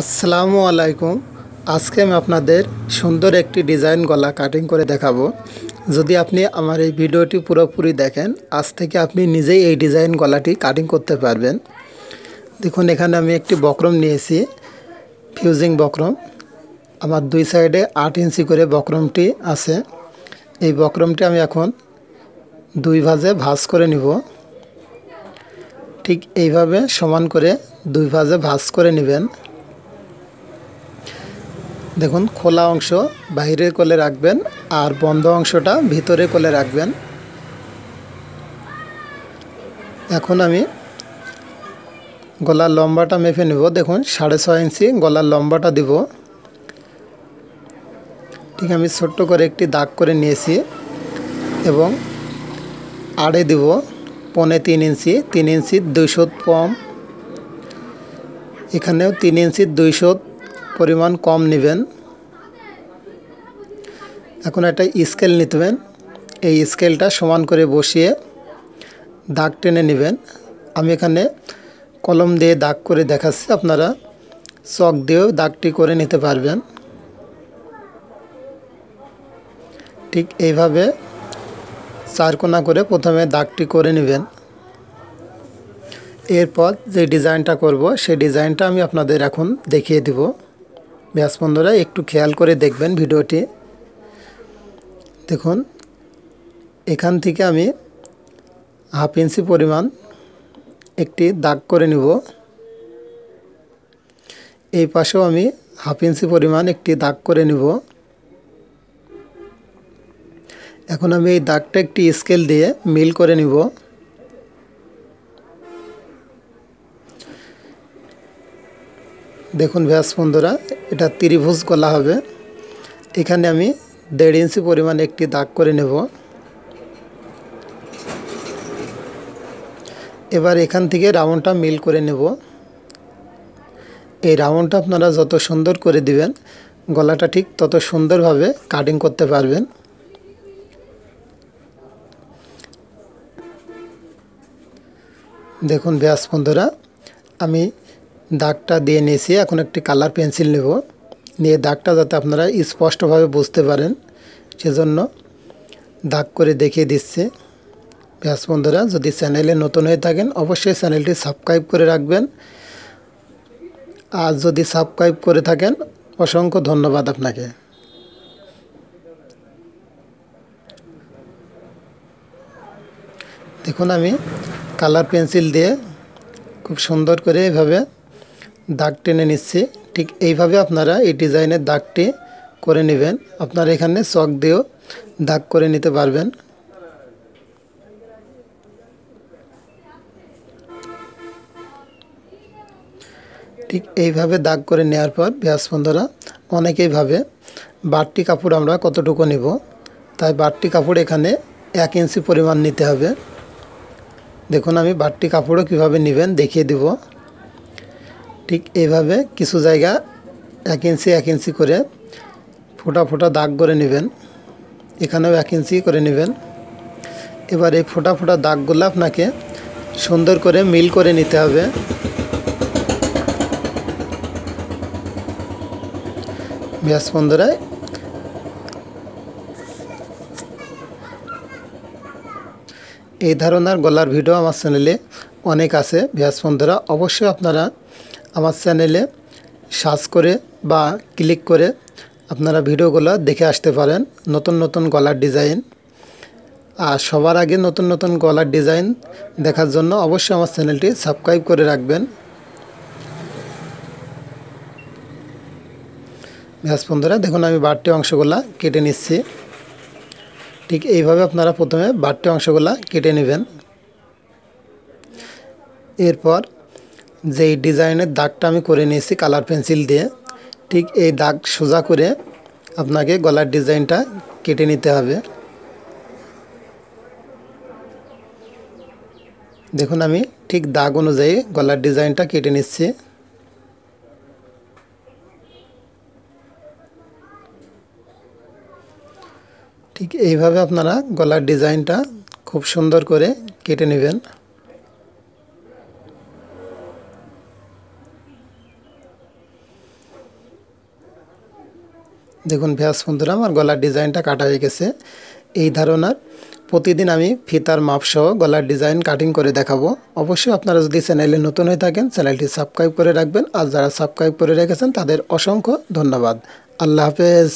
আসসালামু আলাইকুম আজকে আমি আপনাদের সুন্দর একটি ডিজাইন গলা কাটিং করে দেখাবো যদি আপনি আমার এই ভিডিওটি পুরোপুরি দেখেন আজ থেকে আপনি নিজেই এই ডিজাইন গলাটি কাটিং করতে পারবেন দেখুন এখানে আমি একটি বক্রম নিয়েছি ফিউজিং বক্রম আমার দুই সাইডে আট ইঞ্চি করে বক্রমটি আছে এই বক্রমটি আমি এখন দুই ভাজে ভাজ করে নিব ঠিক এইভাবে সমান করে দুই ভাজে ভাজ করে নেবেন দেখুন খোলা অংশ বাইরে কোলে রাখবেন আর বন্ধ অংশটা ভিতরে কোলে রাখবেন এখন আমি গলার লম্বাটা মেপে নেব দেখুন সাড়ে ছয় ইঞ্চি গলার লম্বাটা দিব ঠিক আমি ছোট্ট করে একটি দাগ করে নিয়েছি এবং আড়ে দিব পনে তিন ইঞ্চি তিন ইঞ্চি দুইশো কম এখানেও তিন ইঞ্চি দুইশো পরিমাণ কম নেবেন এখন একটা স্কেল নিতেবেন এই স্কেলটা সমান করে বসিয়ে দাগ টেনে নেবেন আমি এখানে কলম দিয়ে দাগ করে দেখাচ্ছি আপনারা চক দিয়েও দাগটি করে নিতে পারবেন ঠিক এইভাবে চারকোনা করে প্রথমে দাগটি করে নেবেন এরপর যে ডিজাইনটা করব সেই ডিজাইনটা আমি আপনাদের এখন দেখিয়ে দেবো ব্যাস বন্ধুরা একটু খেয়াল করে দেখবেন ভিডিওটি দেখুন এখান থেকে আমি হাফ ইঞ্চি পরিমাণ একটি দাগ করে নিব এই পাশেও আমি হাফ ইঞ্চি পরিমাণ একটি দাগ করে নিব এখন আমি এই দাগটা একটি স্কেল দিয়ে মিল করে নিব দেখুন ভ্যাস বন্ধুরা এটা ত্রিভুজ গলা হবে এখানে আমি দেড় ইঞ্চি পরিমাণ একটি দাগ করে নেব এবার এখান থেকে রাউন্ডটা মিল করে নেব এই রাউন্ডটা আপনারা যত সুন্দর করে দিবেন গলাটা ঠিক তত সুন্দরভাবে কাটিং করতে পারবেন দেখুন ব্যাস বন্ধুরা আমি দাগটা দিয়ে নিয়েছি এখন একটি কালার পেন্সিল নেব নিয়ে দাগটা যাতে আপনারা স্পষ্টভাবে বুঝতে পারেন সেজন্য দাগ করে দেখিয়ে দিচ্ছে ব্যাস বন্ধুরা যদি চ্যানেলে নতুন হয়ে থাকেন অবশ্যই চ্যানেলটি সাবস্ক্রাইব করে রাখবেন আর যদি সাবস্ক্রাইব করে থাকেন অসংখ্য ধন্যবাদ আপনাকে দেখুন আমি কালার পেন্সিল দিয়ে খুব সুন্দর করে এভাবে দাগ টেনে নিচ্ছি ঠিক এইভাবে আপনারা এই ডিজাইনের দাগটি করে নেবেন আপনারা এখানে চক দিয়েও দাগ করে নিতে পারবেন ঠিক এইভাবে দাগ করে নেওয়ার পর ব্যাস বন্ধুরা অনেকেই ভাবে বাড়তি কাপড় আমরা কতটুকু নিব তাই বাড়তি কাপড় এখানে এক ইঞ্চি পরিমাণ নিতে হবে দেখুন আমি বাড়তি কাপড়ও কীভাবে নেবেন দেখিয়ে দেবো ঠিক এইভাবে কিছু জায়গা এক ইঞ্চি এক ইঞ্চি করে ফোটা ফোটা দাগ করে নেবেন এখানেও এক ইঞ্চি করে নেবেন এবার এই ফোটা ফোটা দাগগুলো আপনাকে সুন্দর করে মিল করে নিতে হবে ব্যাস বন্ধুরা এই ধরনের গলার ভিডিও আমার চ্যানেলে অনেক আছে ব্যাস বন্ধুরা অবশ্যই আপনারা আমার চ্যানেলে সার্চ করে বা ক্লিক করে আপনারা ভিডিওগুলো দেখে আসতে পারেন নতুন নতুন গলার ডিজাইন আর সবার আগে নতুন নতুন গলার ডিজাইন দেখার জন্য অবশ্যই আমার চ্যানেলটি সাবস্ক্রাইব করে রাখবেন ব্যাস বন্ধুরা দেখুন আমি বাড়তি অংশগুলা কেটে নিচ্ছি ঠিক এইভাবে আপনারা প্রথমে বাড়তি অংশগুলা কেটে নেবেন এরপর যেই ডিজাইনের দাগটা আমি করে নিয়েছি কালার পেন্সিল দিয়ে ঠিক এই দাগ সোজা করে আপনাকে গলার ডিজাইনটা কেটে নিতে হবে দেখুন আমি ঠিক দাগ অনুযায়ী গলার ডিজাইনটা কেটে নিচ্ছি ঠিক এইভাবে আপনারা গলার ডিজাইনটা খুব সুন্দর করে কেটে নেবেন দেখুন ভেয়াজ বন্ধুরা আমার গলার ডিজাইনটা কাটা হয়ে গেছে এই ধারণার প্রতিদিন আমি ফিতার মাপসহ গলার ডিজাইন কাটিং করে দেখাবো অবশ্যই আপনারা যদি চ্যানেলে নতুন হয়ে থাকেন চ্যানেলটি সাবস্ক্রাইব করে রাখবেন আর যারা সাবস্ক্রাইব করে রেখেছেন তাদের অসংখ্য ধন্যবাদ আল্লাহ হাফেজ